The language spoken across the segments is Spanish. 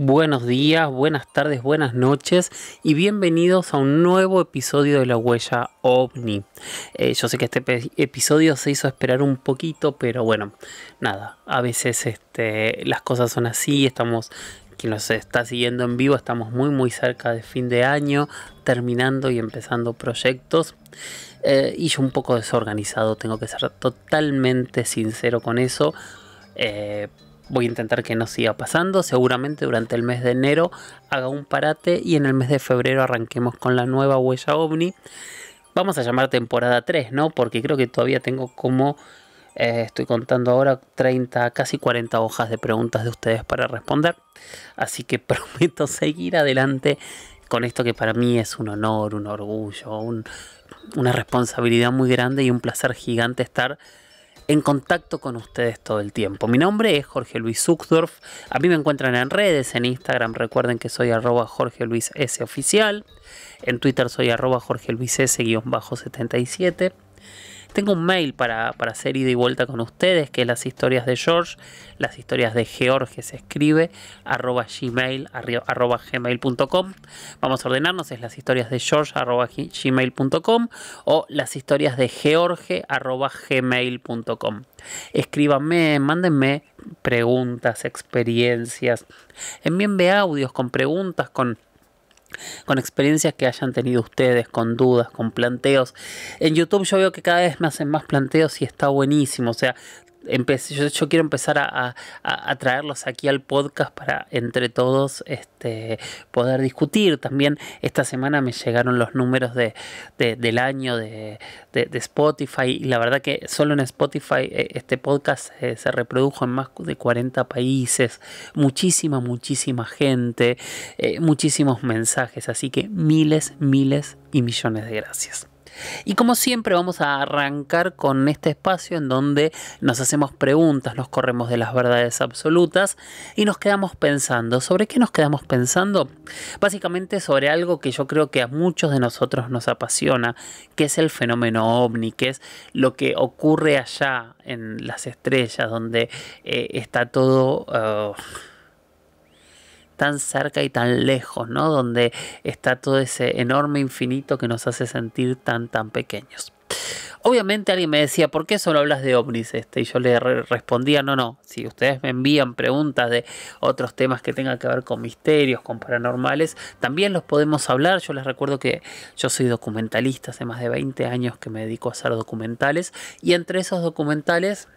Buenos días, buenas tardes, buenas noches y bienvenidos a un nuevo episodio de La Huella OVNI. Eh, yo sé que este episodio se hizo esperar un poquito, pero bueno, nada, a veces este, las cosas son así, estamos... Quien nos está siguiendo en vivo, estamos muy muy cerca de fin de año, terminando y empezando proyectos. Eh, y yo un poco desorganizado, tengo que ser totalmente sincero con eso. Eh, Voy a intentar que no siga pasando. Seguramente durante el mes de enero haga un parate y en el mes de febrero arranquemos con la nueva huella ovni. Vamos a llamar temporada 3, ¿no? Porque creo que todavía tengo como, eh, estoy contando ahora, 30, casi 40 hojas de preguntas de ustedes para responder. Así que prometo seguir adelante con esto que para mí es un honor, un orgullo, una responsabilidad muy grande y un placer gigante estar en contacto con ustedes todo el tiempo. Mi nombre es Jorge Luis Zuckdorf. A mí me encuentran en redes, en Instagram. Recuerden que soy arroba Jorge Luis S oficial. En Twitter soy arroba Jorge Luis S 77. Tengo un mail para, hacer ida y vuelta con ustedes, que es las historias de George, las historias de George se escribe, arroba gmail, arroba gmail.com. Vamos a ordenarnos, es las historias de George, arroba gmail.com o las historias de George, arroba gmail.com. Escríbanme, mándenme preguntas, experiencias, envíenme audios con preguntas, con con experiencias que hayan tenido ustedes, con dudas, con planteos. En YouTube yo veo que cada vez me hacen más planteos y está buenísimo. O sea, yo, quiero empezar a, traerlos aquí al podcast para entre todos este, poder discutir. También esta semana me llegaron los números del año de, de, Spotify y la verdad que solo en Spotify eh, este podcast se, reprodujo en más de 40 países. Muchísima, muchísima gente, eh, muchísimos mensajes. Así que miles, miles y millones de gracias. Y como siempre vamos a arrancar con este espacio en donde nos hacemos preguntas, nos corremos de las verdades absolutas y nos quedamos pensando. ¿Sobre qué nos quedamos pensando? Básicamente sobre algo que yo creo que a muchos de nosotros nos apasiona, que es el fenómeno ovni, que es lo que ocurre allá en las estrellas, donde eh, está todo... Ah, tan cerca y tan lejos, ¿no? Donde está todo ese enorme infinito que nos hace sentir tan, tan pequeños. Obviamente alguien me decía, ¿por qué solo hablas de ovnis? Este, y yo le respondía, no, no, si ustedes me envían preguntas de otros temas que tengan que ver con misterios, con paranormales, también los podemos hablar. Yo les recuerdo que yo soy documentalista, hace más de 20 años que me dedico a hacer documentales, y entre esos documentales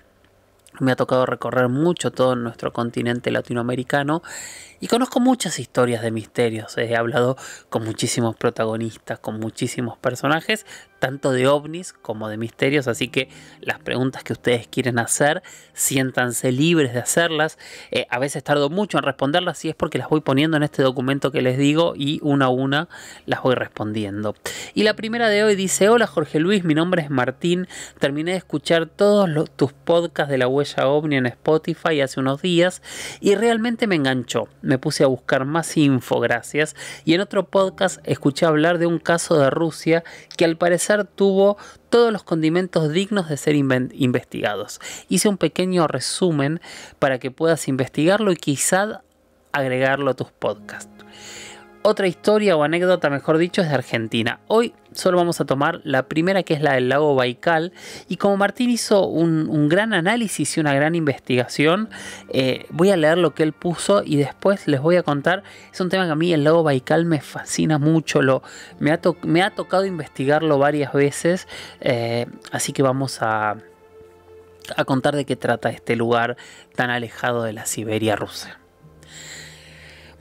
me ha tocado recorrer mucho todo nuestro continente latinoamericano y conozco muchas historias de misterios. He hablado con muchísimos protagonistas, con muchísimos personajes, tanto de ovnis como de misterios, así que las preguntas que ustedes quieren hacer, siéntanse libres de hacerlas. Eh, a veces tardo mucho en responderlas y es porque las voy poniendo en este documento que les digo y una a una las voy respondiendo. Y la primera de hoy dice, hola Jorge Luis, mi nombre es Martín, terminé de escuchar todos tus podcasts de la huella ovni en Spotify hace unos días y realmente me enganchó. Me puse a buscar más info, gracias. Y en otro podcast escuché hablar de un caso de Rusia que al parecer tuvo todos los condimentos dignos de ser investigados. Hice un pequeño resumen para que puedas investigarlo y quizá agregarlo a tus podcasts. Otra historia o anécdota, mejor dicho, es de Argentina. Hoy solo vamos a tomar la primera que es la del lago Baikal y como Martín hizo un, gran análisis y una gran investigación, eh, voy a leer lo que él puso y después les voy a contar. Es un tema que a mí el lago Baikal me fascina mucho, lo, me, ha tocado investigarlo varias veces, eh, así que vamos a contar de qué trata este lugar tan alejado de la Siberia rusa.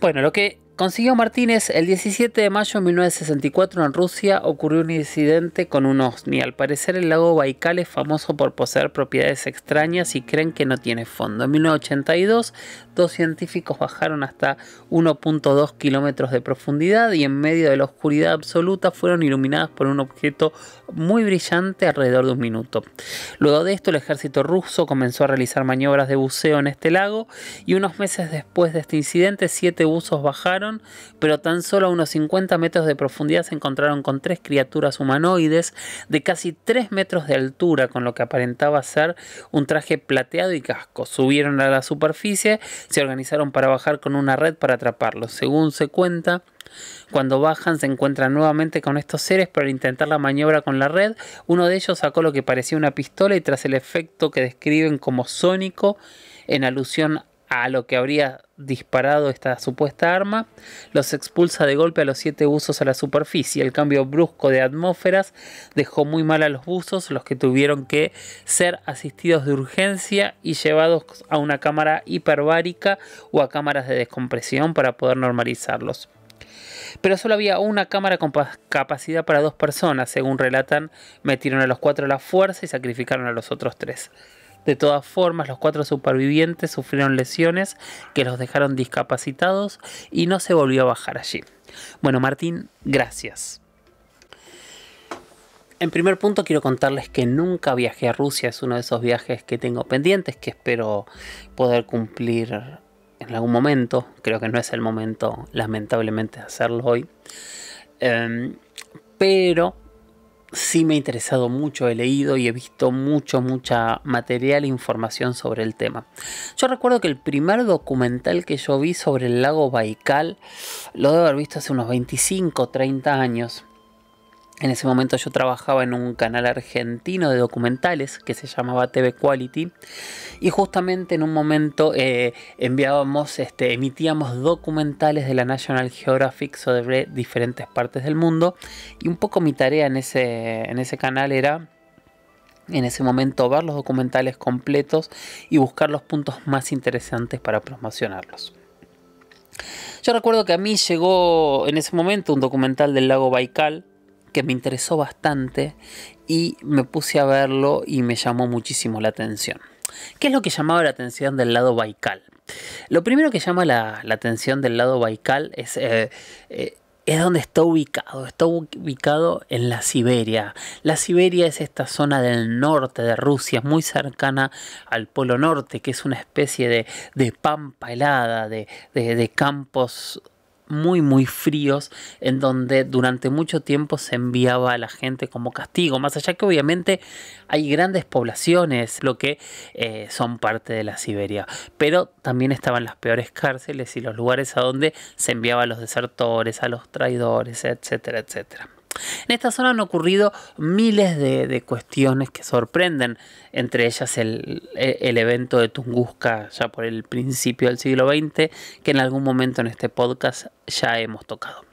Bueno, lo que consiguió Martínez, el 17 de mayo de 1964 en Rusia ocurrió un incidente con un Osni. Al parecer el lago Baikal es famoso por poseer propiedades extrañas y creen que no tiene fondo. En 1982 dos científicos bajaron hasta 1.2 kilómetros de profundidad y en medio de la oscuridad absoluta fueron iluminadas por un objeto muy brillante alrededor de un minuto. Luego de esto el ejército ruso comenzó a realizar maniobras de buceo en este lago y unos meses después de este incidente siete buzos bajaron, pero tan solo a unos 50 metros de profundidad se encontraron con tres criaturas humanoides de casi 3 metros de altura con lo que aparentaba ser un traje plateado y casco. Subieron a la superficie, se organizaron para bajar con una red para atraparlos. Según se cuenta, cuando bajan se encuentran nuevamente con estos seres, para intentar la maniobra con la red, uno de ellos sacó lo que parecía una pistola y tras el efecto que describen como sónico, en alusión a a lo que habría disparado esta supuesta arma, los expulsa de golpe a los siete buzos a la superficie. El cambio brusco de atmósferas dejó muy mal a los buzos, los que tuvieron que ser asistidos de urgencia y llevados a una cámara hiperbárica o a cámaras de descompresión para poder normalizarlos pero solo había una cámara con capacidad para dos personas, según relatan, metieron a los cuatro a la fuerza y sacrificaron a los otros tres. De todas formas, los cuatro supervivientes sufrieron lesiones que los dejaron discapacitados y no se volvió a bajar allí. Bueno, Martín, gracias. En primer punto quiero contarles que nunca viajé a Rusia, es uno de esos viajes que tengo pendientes que espero poder cumplir en algún momento, creo que no es el momento lamentablemente de hacerlo hoy, em, pero sí me ha interesado mucho, he leído y he visto mucho, mucha material e información sobre el tema. Yo recuerdo que el primer documental que yo vi sobre el lago Baikal lo debo haber visto hace unos 25, 30 años. En ese momento yo trabajaba en un canal argentino de documentales que se llamaba TV Quality y justamente en un momento eh, enviábamos, este, emitíamos documentales de la National Geographic sobre diferentes partes del mundo y un poco mi tarea en ese, en ese canal era en ese momento ver los documentales completos y buscar los puntos más interesantes para promocionarlos. Yo recuerdo que a mí llegó en ese momento un documental del lago Baikal, que me interesó bastante y me puse a verlo y me llamó muchísimo la atención. ¿Qué es lo que llamaba la atención del lado Baikal? Lo primero que llama la, atención del lado Baikal eh, eh, es, donde está ubicado. Está ubicado en la Siberia. La Siberia es esta zona del norte de Rusia, muy cercana al Polo Norte, que es una especie de, de pampa helada, de campos muy muy fríos en donde durante mucho tiempo se enviaba a la gente como castigo, más allá que obviamente hay grandes poblaciones, lo que eh, son parte de la Siberia, pero también estaban las peores cárceles y los lugares a donde se enviaba a los desertores, a los traidores, etcétera, etcétera. En esta zona han ocurrido miles de, cuestiones que sorprenden, entre ellas el, evento de Tunguska ya por el principio del siglo XX, que en algún momento en este podcast ya hemos tocado.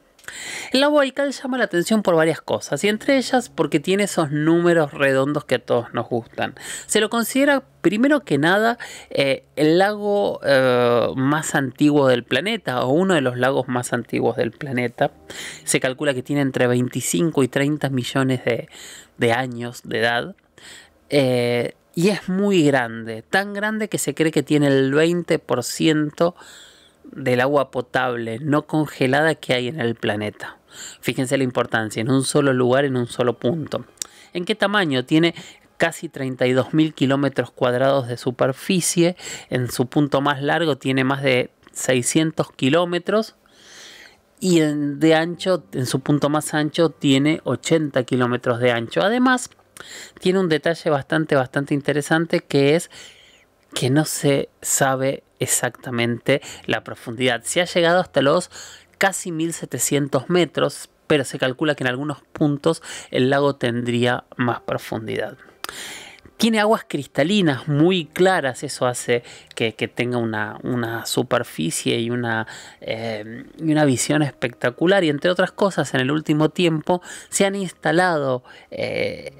El lago Baikal llama la atención por varias cosas, y entre ellas porque tiene esos números redondos que a todos nos gustan. Se lo considera, primero que nada, eh, el lago eh, más antiguo del planeta, o uno de los lagos más antiguos del planeta. Se calcula que tiene entre 25 y 30 millones de, años de edad. Eh, y es muy grande, tan grande que se cree que tiene el 20% del agua potable no congelada que hay en el planeta. Fíjense la importancia, en un solo lugar, en un solo punto. ¿En qué tamaño? Tiene casi 32.000 kilómetros cuadrados de superficie. En su punto más largo tiene más de 600 kilómetros. Y en, de ancho, en su punto más ancho, tiene 80 kilómetros de ancho. Además, tiene un detalle bastante, bastante interesante que es que no se sabe exactamente la profundidad. Se ha llegado hasta los casi 1700 metros, pero se calcula que en algunos puntos el lago tendría más profundidad. Tiene aguas cristalinas muy claras, eso hace que, tenga una, superficie y una, eh, una visión espectacular. Y entre otras cosas, en el último tiempo se han instalado eh,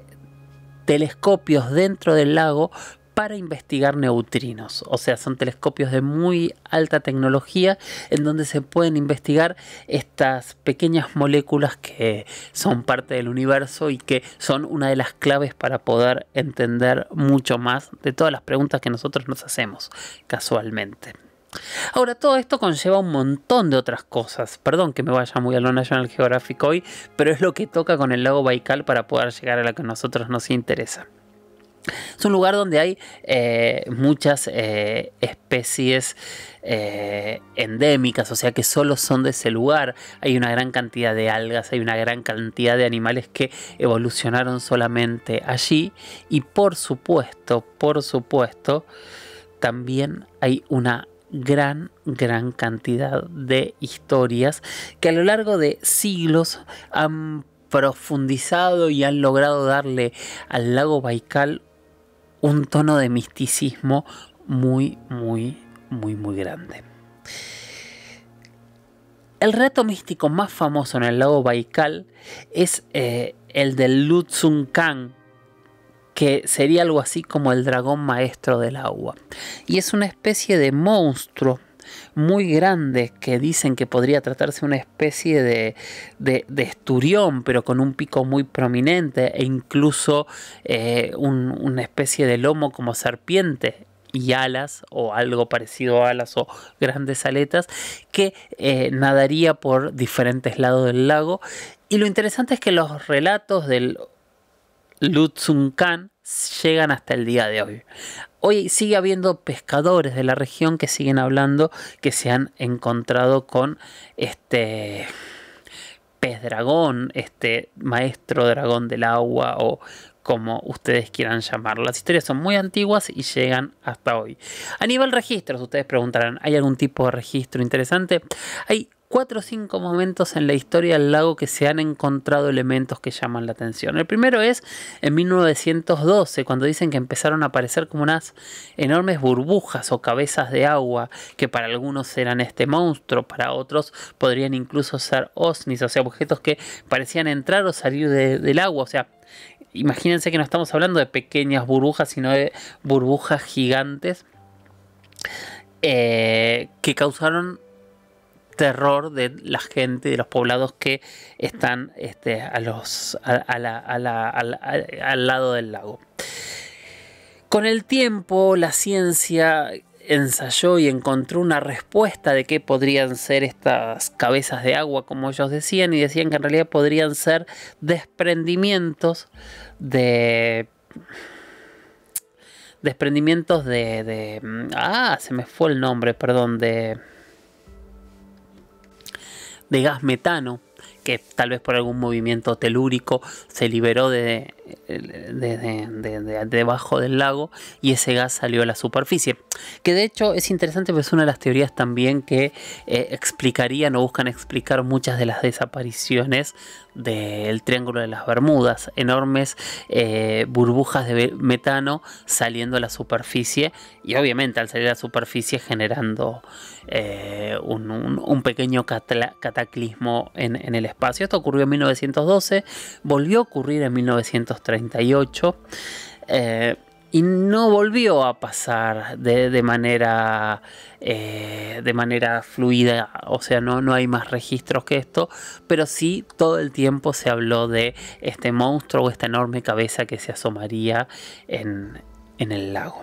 telescopios dentro del lago para investigar neutrinos. O sea, son telescopios de muy alta tecnología en donde se pueden investigar estas pequeñas moléculas que son parte del universo y que son una de las claves para poder entender mucho más de todas las preguntas que nosotros nos hacemos casualmente. Ahora, todo esto conlleva un montón de otras cosas. Perdón que me vaya muy a lo National Geographic hoy, pero es lo que toca con el lago Baikal para poder llegar a la que a nosotros nos interesa. Es un lugar donde hay eh, muchas eh, especies eh, endémicas, o sea que solo son de ese lugar. Hay una gran cantidad de algas, hay una gran cantidad de animales que evolucionaron solamente allí. Y por supuesto, por supuesto, también hay una gran, gran cantidad de historias que a lo largo de siglos han profundizado y han logrado darle al lago Baikal un tono de misticismo muy, muy, muy, muy grande. El reto místico más famoso en el lago Baikal es eh, el del Lutsun Khan, que sería algo así como el dragón maestro del agua. Y es una especie de monstruo muy grandes que dicen que podría tratarse de una especie de, de, esturión, pero con un pico muy prominente e incluso eh, una especie de lomo como serpiente y alas o algo parecido a alas o grandes aletas que eh, nadaría por diferentes lados del lago y lo interesante es que los relatos del Lutsun llegan hasta el día de hoy. Hoy sigue habiendo pescadores de la región que siguen hablando que se han encontrado con este pez dragón, este maestro dragón del agua o como ustedes quieran llamarlo. Las historias son muy antiguas y llegan hasta hoy. A nivel registros, ustedes preguntarán, ¿hay algún tipo de registro interesante? Hay cuatro o cinco momentos en la historia del lago que se han encontrado elementos que llaman la atención. El primero es en 1912, cuando dicen que empezaron a aparecer como unas enormes burbujas o cabezas de agua, que para algunos eran este monstruo, para otros podrían incluso ser osnis, o sea, objetos que parecían entrar o salir del agua, o sea, imagínense que no estamos hablando de pequeñas burbujas, sino de burbujas gigantes eh, que causaron terror de la gente, de los poblados que están este, a los, al lado del lago. Con el tiempo, la ciencia ensayó y encontró una respuesta de qué podrían ser estas cabezas de agua, como ellos decían, y decían que en realidad podrían ser desprendimientos de desprendimientos de, de, mm, ah se me fue el nombre perdón de de gas metano que tal vez por algún movimiento telúrico se liberó de, debajo del lago y ese gas salió a la superficie. Que de hecho es interesante, pues es una de las teorías también que eh, explicarían o buscan explicar muchas de las desapariciones del Triángulo de las Bermudas. Enormes eh, burbujas de metano saliendo a la superficie y obviamente al salir a la superficie generando eh, un, pequeño cataclismo en el espacio esto ocurrió en 1912, volvió a ocurrir en 1938 eh, y no volvió a pasar de, manera, eh, de manera fluida, o sea, no, no hay más registros que esto, pero sí todo el tiempo se habló de este monstruo o esta enorme cabeza que se asomaría en el lago.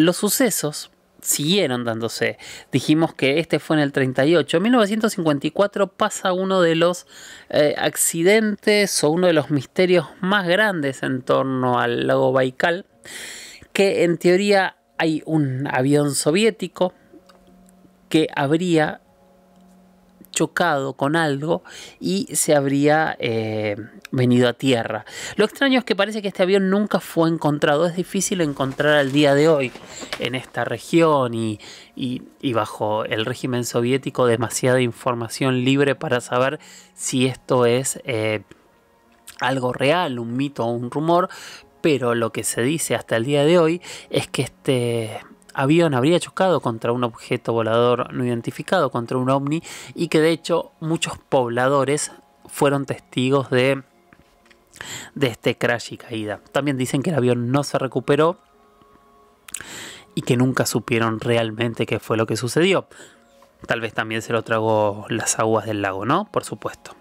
Los sucesos siguieron dándose. Dijimos que este fue en el 38. En 1954 pasa uno de los eh, accidentes o uno de los misterios más grandes en torno al lago Baikal, que en teoría hay un avión soviético que habría chocado con algo y se habría eh, venido a tierra. Lo extraño es que parece que este avión nunca fue encontrado. Es difícil encontrar al día de hoy en esta región y, y, bajo el régimen soviético demasiada información libre para saber si esto es... Eh, algo real, un mito o un rumor, pero lo que se dice hasta el día de hoy es que este avión habría chocado contra un objeto volador no identificado, contra un ovni, y que de hecho muchos pobladores fueron testigos de, de este crash y caída. También dicen que el avión no se recuperó y que nunca supieron realmente qué fue lo que sucedió. Tal vez también se lo tragó las aguas del lago, ¿no? Por supuesto.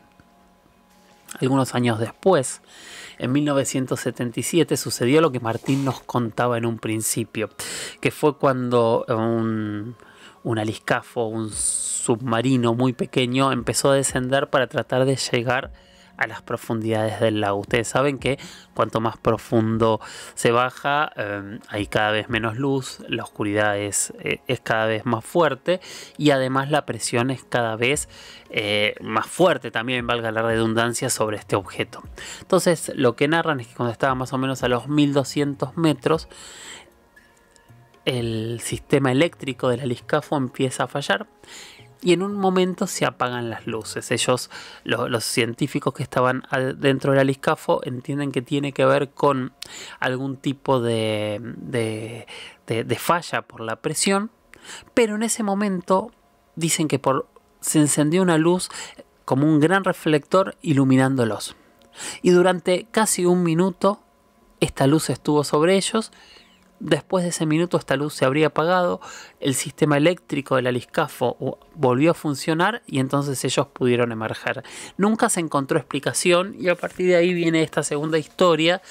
Algunos años después, en 1977, sucedió lo que Martín nos contaba en un principio, que fue cuando un, un aliscafo, un submarino muy pequeño, empezó a descender para tratar de llegar a las profundidades del lago. Ustedes saben que cuanto más profundo se baja, em, hay cada vez menos luz, la oscuridad es, eh, es, cada vez más fuerte y además la presión es cada vez eh, más fuerte también, valga la redundancia, sobre este objeto. Entonces lo que narran es que cuando estaba más o menos a los 1200 metros, el sistema eléctrico del aliscafo empieza a fallar y en un momento se apagan las luces. Ellos, los científicos que estaban dentro del aliscafo, entienden que tiene que ver con algún tipo de, de, de falla por la presión, pero en ese momento dicen que por, se encendió una luz como un gran reflector iluminándolos. Y durante casi un minuto esta luz estuvo sobre ellos Después de ese minuto esta luz se habría apagado, el sistema eléctrico del aliscafo volvió a funcionar y entonces ellos pudieron emerger. Nunca se encontró explicación y a partir de ahí viene esta segunda historia,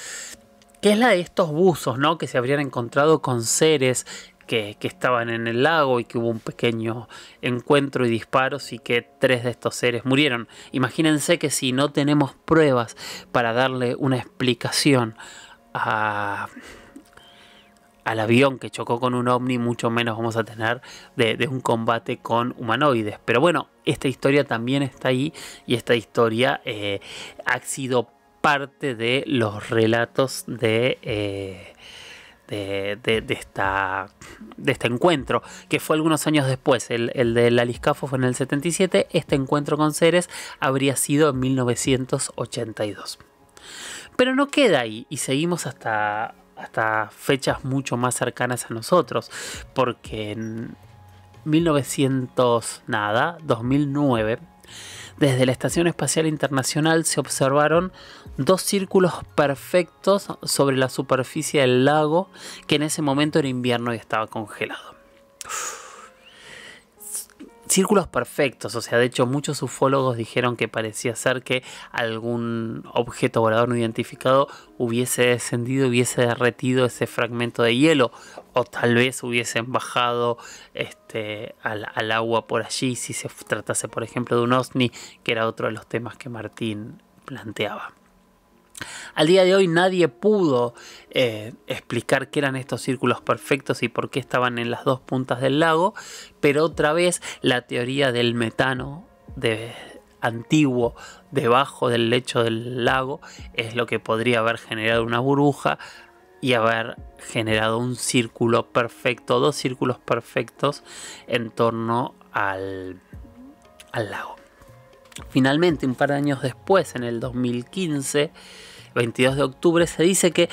que es la de estos buzos, ¿no? Que se habrían encontrado con seres que estaban en el lago y que hubo un pequeño encuentro y disparos y que tres de estos seres murieron. Imagínense que si no tenemos pruebas para darle una explicación a al avión que chocó con un ovni, mucho menos vamos a tener de, un combate con humanoides. Pero bueno, esta historia también está ahí y esta historia eh, ha sido parte de los relatos eh, de... de, de, esta, de este encuentro, que fue algunos años después. El, el del Aliscafo fue en el 77, este encuentro con Ceres habría sido en 1982. Pero no queda ahí y seguimos hasta, hasta fechas mucho más cercanas a nosotros, porque en 1900 nada, 2009, desde la Estación Espacial Internacional se observaron dos círculos perfectos sobre la superficie del lago que en ese momento era invierno y estaba congelado círculos perfectos, o sea, de hecho muchos ufólogos dijeron que parecía ser que algún objeto volador no identificado hubiese descendido, hubiese derretido ese fragmento de hielo, o tal vez hubiesen bajado este, al, al agua por allí si se tratase, por ejemplo, de un OSNI que era otro de los temas que Martín planteaba. Al día de hoy nadie pudo eh, explicar qué eran estos círculos perfectos y por qué estaban en las dos puntas del lago, pero otra vez la teoría del metano de, antiguo debajo del lecho del lago es lo que podría haber generado una burbuja y haber generado un círculo perfecto, dos círculos perfectos en torno al, al lago. Finalmente, un par de años después, en el 2015, 22 de octubre, se dice que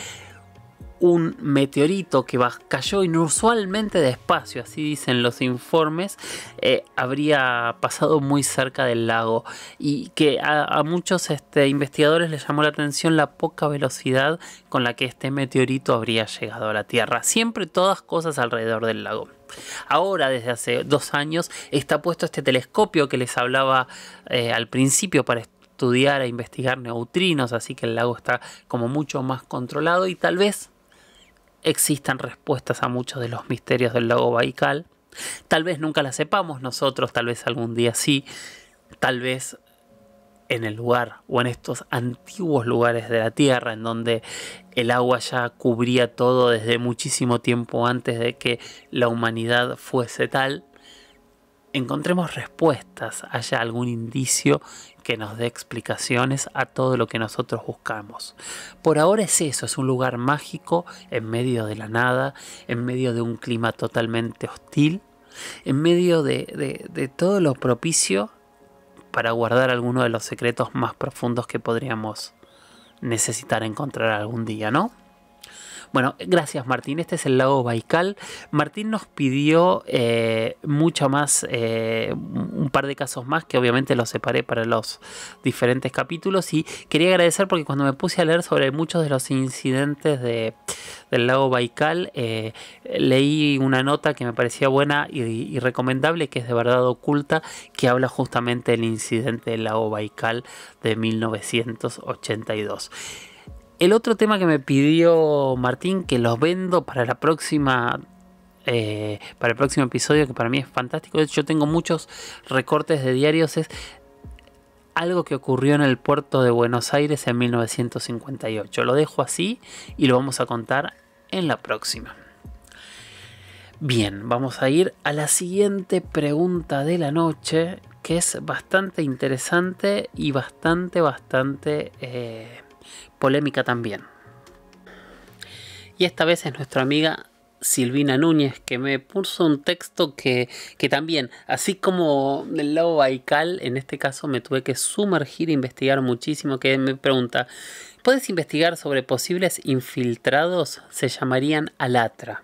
un meteorito que cayó inusualmente despacio, así dicen los informes, eh, habría pasado muy cerca del lago y que a, muchos este, investigadores les llamó la atención la poca velocidad con la que este meteorito habría llegado a la Tierra. Siempre todas cosas alrededor del lago. Ahora, desde hace dos años, está puesto este telescopio que les hablaba eh, al principio para estudiar e investigar neutrinos, así que el lago está como mucho más controlado y tal vez existan respuestas a muchos de los misterios del lago Baikal. Tal vez nunca las sepamos nosotros, tal vez algún día sí, tal vez en el lugar o en estos antiguos lugares de la Tierra en donde el agua ya cubría todo desde muchísimo tiempo antes de que la humanidad fuese tal, encontremos respuestas, haya algún indicio que nos dé explicaciones a todo lo que nosotros buscamos. Por ahora es eso, es un lugar mágico en medio de la nada, en medio de un clima totalmente hostil, en medio de, de, de todo lo propicio para guardar alguno de los secretos más profundos que podríamos necesitar encontrar algún día, ¿no? Bueno, gracias Martín, este es el lago Baikal. Martín nos pidió eh, mucho más, eh, un par de casos más que obviamente los separé para los diferentes capítulos y quería agradecer porque cuando me puse a leer sobre muchos de los incidentes del lago Baikal, eh, leí una nota que me parecía buena y, recomendable, que es de verdad oculta, que habla justamente del incidente del lago Baikal de 1982. El otro tema que me pidió Martín, que los vendo para la próxima. Eh, para el próximo episodio, que para mí es fantástico. Yo tengo muchos recortes de diarios. Es algo que ocurrió en el puerto de Buenos Aires en 1958. Lo dejo así y lo vamos a contar en la próxima. Bien, vamos a ir a la siguiente pregunta de la noche, que es bastante interesante y bastante, bastante eh, polémica también. Y esta vez es nuestra amiga Silvina Núñez, que me puso un texto que, también, así como del lado Baikal, en este caso me tuve que sumergir e investigar muchísimo, que me pregunta, ¿puedes investigar sobre posibles infiltrados? Se llamarían Alatra.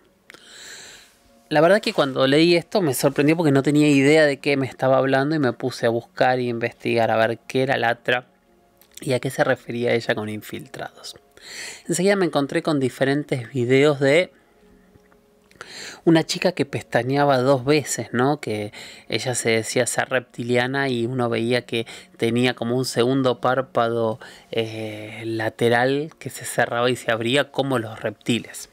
La verdad que cuando leí esto me sorprendió porque no tenía idea de qué me estaba hablando y me puse a buscar y e investigar a ver qué era Alatra y a qué se refería ella con infiltrados. Enseguida me encontré con diferentes videos de una chica que pestañeaba dos veces, ¿no? Que ella se decía ser reptiliana y uno veía que tenía como un segundo párpado eh, lateral que se cerraba y se abría como los reptiles.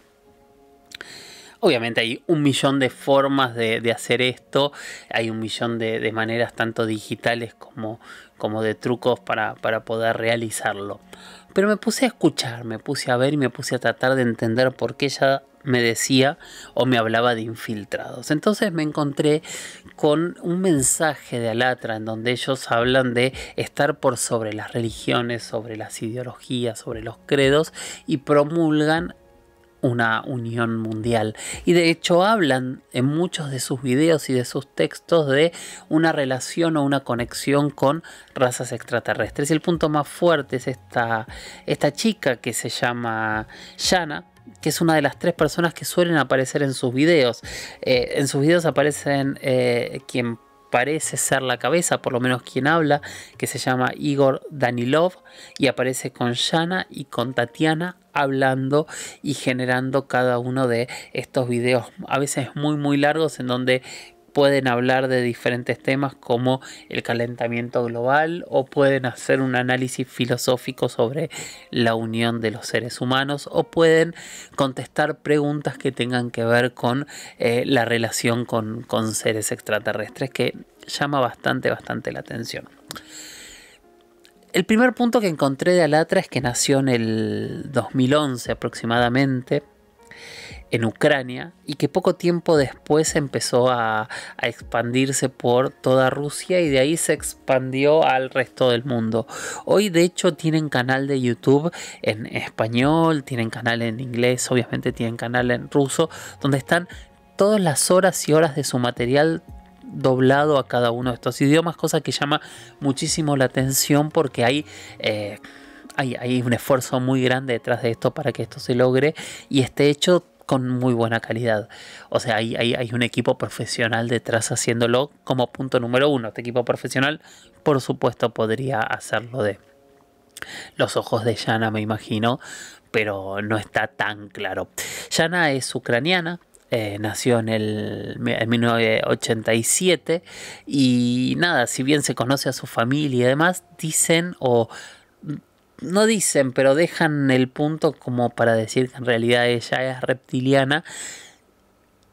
Obviamente hay un millón de formas de, hacer esto, hay un millón de, de maneras tanto digitales como, como de trucos para, poder realizarlo. Pero me puse a escuchar, me puse a ver y me puse a tratar de entender por qué ella me decía o me hablaba de infiltrados. Entonces me encontré con un mensaje de Alatra en donde ellos hablan de estar por sobre las religiones, sobre las ideologías, sobre los credos y promulgan una unión mundial. Y de hecho hablan en muchos de sus videos y de sus textos de una relación o una conexión con razas extraterrestres. Y el punto más fuerte es esta, esta chica que se llama Yana, que es una de las tres personas que suelen aparecer en sus videos. Eh, en sus videos aparecen eh, quien parece ser la cabeza, por lo menos quien habla, que se llama Igor Danilov, y aparece con Yana y con Tatiana hablando y generando cada uno de estos videos, a veces muy muy largos, en donde pueden hablar de diferentes temas como el calentamiento global o pueden hacer un análisis filosófico sobre la unión de los seres humanos o pueden contestar preguntas que tengan que ver con eh, la relación con, con seres extraterrestres que llama bastante, bastante la atención. El primer punto que encontré de Alatra es que nació en el 2011 aproximadamente en Ucrania y que poco tiempo después empezó a, expandirse por toda Rusia y de ahí se expandió al resto del mundo. Hoy de hecho tienen canal de YouTube en español, tienen canal en inglés, obviamente tienen canal en ruso, donde están todas las horas y horas de su material doblado a cada uno de estos idiomas, cosa que llama muchísimo la atención porque hay... Eh, hay, un esfuerzo muy grande detrás de esto para que esto se logre y este hecho con muy buena calidad. O sea, hay, un equipo profesional detrás haciéndolo como punto número uno. Este equipo profesional, por supuesto, podría hacerlo de los ojos de Yana, me imagino, pero no está tan claro. Yana es ucraniana, eh, nació en el en 1987 y nada, si bien se conoce a su familia y demás, dicen o no dicen, pero dejan el punto como para decir que en realidad ella es reptiliana.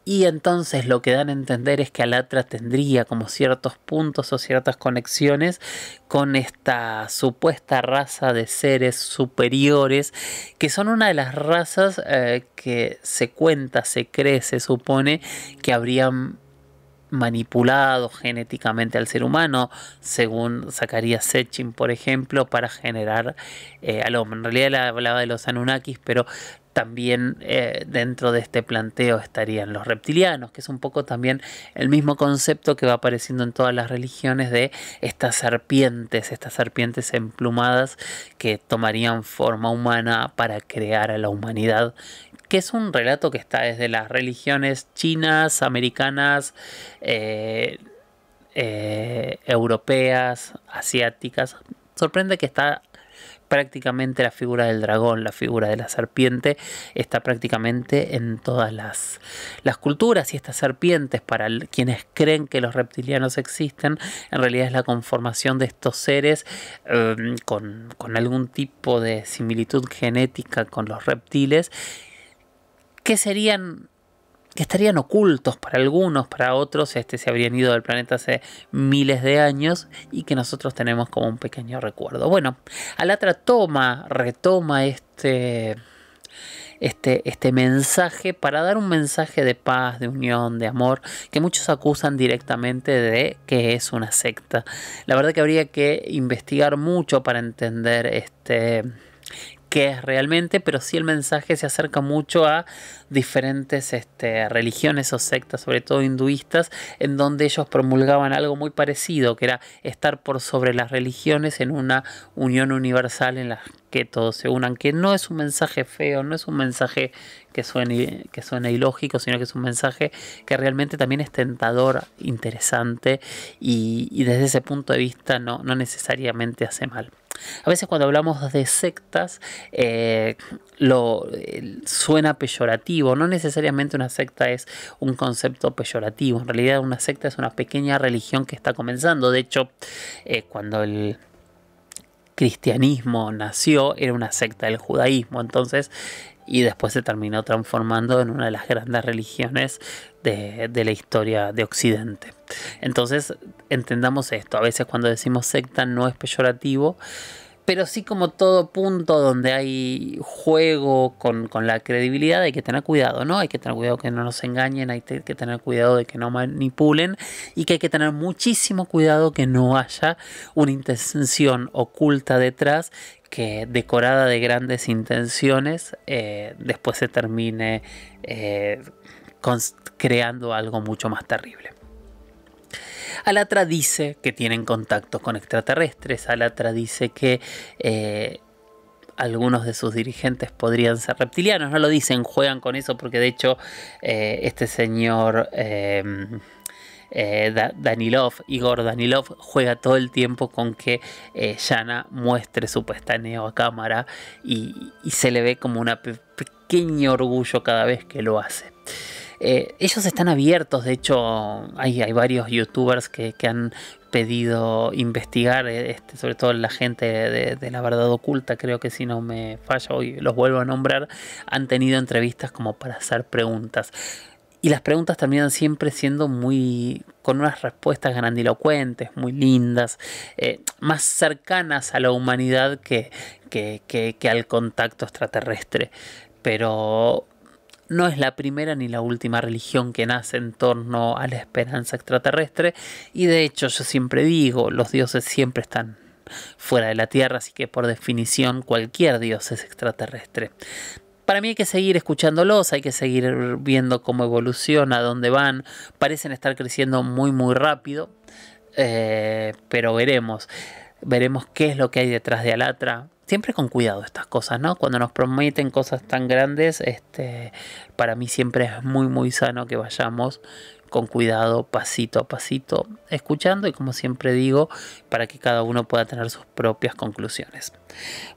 Y entonces lo que dan a entender es que Alatra tendría como ciertos puntos o ciertas conexiones con esta supuesta raza de seres superiores, que son una de las razas eh, que se cuenta, se cree, se supone que habrían manipulado genéticamente al ser humano, según sacaría Sechin, por ejemplo, para generar eh, al hombre. En realidad hablaba de los Anunnakis, pero también eh, dentro de este planteo estarían los reptilianos, que es un poco también el mismo concepto que va apareciendo en todas las religiones de estas serpientes, estas serpientes emplumadas que tomarían forma humana para crear a la humanidad que es un relato que está desde las religiones chinas, americanas, eh, eh, europeas, asiáticas. Sorprende que está prácticamente la figura del dragón, la figura de la serpiente, está prácticamente en todas las, culturas y estas serpientes, para quienes creen que los reptilianos existen, en realidad es la conformación de estos seres em, con, con algún tipo de similitud genética con los reptiles que serían que estarían ocultos para algunos, para otros, este, se habrían ido del planeta hace miles de años y que nosotros tenemos como un pequeño recuerdo. Bueno, Alatra toma, retoma este, este, este mensaje para dar un mensaje de paz, de unión, de amor, que muchos acusan directamente de que es una secta. La verdad que habría que investigar mucho para entender este que es realmente, pero sí el mensaje se acerca mucho a diferentes este, religiones o sectas, sobre todo hinduistas, en donde ellos promulgaban algo muy parecido, que era estar por sobre las religiones en una unión universal en la que todos se unan, que no es un mensaje feo, no es un mensaje que suene, que ilógico, sino que es un mensaje que realmente también es tentador, interesante y, y desde ese punto de vista no, no necesariamente hace mal. A veces cuando hablamos de sectas eh, lo, suena peyorativo, no necesariamente una secta es un concepto peyorativo, en realidad una secta es una pequeña religión que está comenzando, de hecho eh, cuando el cristianismo nació era una secta del judaísmo, entonces y después se terminó transformando en una de las grandes religiones de, la historia de Occidente. Entonces, entendamos esto, a veces cuando decimos secta no es peyorativo, pero sí como todo punto donde hay juego con, la credibilidad hay que tener cuidado, ¿no? Hay que tener cuidado que no nos engañen, hay que tener cuidado de que no manipulen y que hay que tener muchísimo cuidado que no haya una intención oculta detrás que decorada de grandes intenciones, eh, después se termine eh, creando algo mucho más terrible. Alatra dice que tienen contactos con extraterrestres, Alatra dice que eh, algunos de sus dirigentes podrían ser reptilianos, no lo dicen, juegan con eso porque de hecho este señor... Eh, Danilov, Igor Danilov, juega todo el tiempo con que eh, Yana muestre su pestaneo a cámara y, se le ve como un pequeño orgullo cada vez que lo hace. Eh, ellos están abiertos, de hecho hay, varios youtubers que, han pedido investigar, este, sobre todo la gente de, de, la verdad oculta, creo que si no me falla hoy los vuelvo a nombrar, han tenido entrevistas como para hacer preguntas. Y las preguntas terminan siempre siendo muy. con unas respuestas grandilocuentes, muy lindas, eh, más cercanas a la humanidad que, que al contacto extraterrestre. Pero no es la primera ni la última religión que nace en torno a la esperanza extraterrestre y de hecho yo siempre digo, los dioses siempre están fuera de la Tierra, así que por definición cualquier dios es extraterrestre. Para mí hay que seguir escuchándolos, hay que seguir viendo cómo evoluciona, dónde van. Parecen estar creciendo muy, muy rápido, eh, pero veremos. Veremos qué es lo que hay detrás de Alatra. Siempre con cuidado estas cosas, ¿no? Cuando nos prometen cosas tan grandes, este, para mí siempre es muy, muy sano que vayamos con cuidado, pasito a pasito, escuchando y como siempre digo, para que cada uno pueda tener sus propias conclusiones.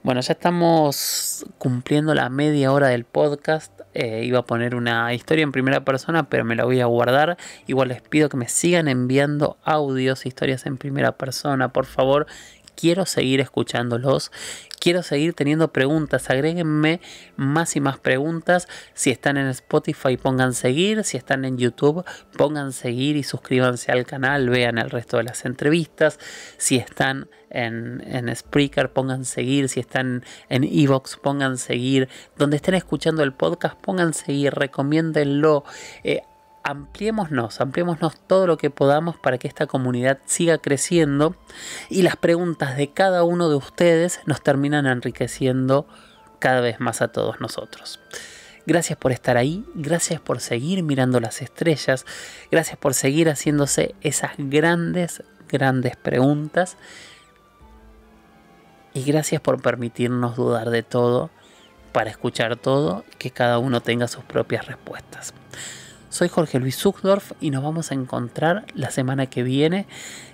Bueno, ya estamos cumpliendo la media hora del podcast. Eh, iba a poner una historia en primera persona, pero me la voy a guardar. Igual les pido que me sigan enviando audios, historias en primera persona, por favor, quiero seguir escuchándolos, quiero seguir teniendo preguntas, agréguenme más y más preguntas, si están en Spotify pongan seguir, si están en YouTube pongan seguir y suscríbanse al canal, vean el resto de las entrevistas, si están en, en Spreaker pongan seguir, si están en Evox pongan seguir, donde estén escuchando el podcast pongan seguir, recomiéndenlo. Eh, ampliémonos, ampliémonos todo lo que podamos para que esta comunidad siga creciendo y las preguntas de cada uno de ustedes nos terminan enriqueciendo cada vez más a todos nosotros. Gracias por estar ahí, gracias por seguir mirando las estrellas, gracias por seguir haciéndose esas grandes, grandes preguntas y gracias por permitirnos dudar de todo, para escuchar todo, que cada uno tenga sus propias respuestas. Soy Jorge Luis Zuckdorf y nos vamos a encontrar la semana que viene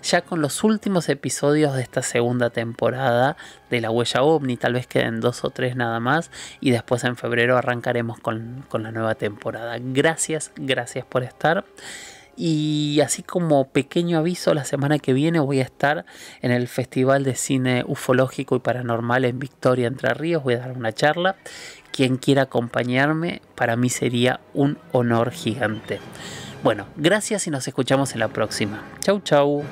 ya con los últimos episodios de esta segunda temporada de La Huella OVNI. Tal vez queden dos o tres nada más y después en febrero arrancaremos con, con la nueva temporada. Gracias, gracias por estar. Y así como pequeño aviso, la semana que viene voy a estar en el Festival de Cine Ufológico y Paranormal en Victoria, Entre Ríos. Voy a dar una charla quien quiera acompañarme, para mí sería un honor gigante. Bueno, gracias y nos escuchamos en la próxima. Chau, chau.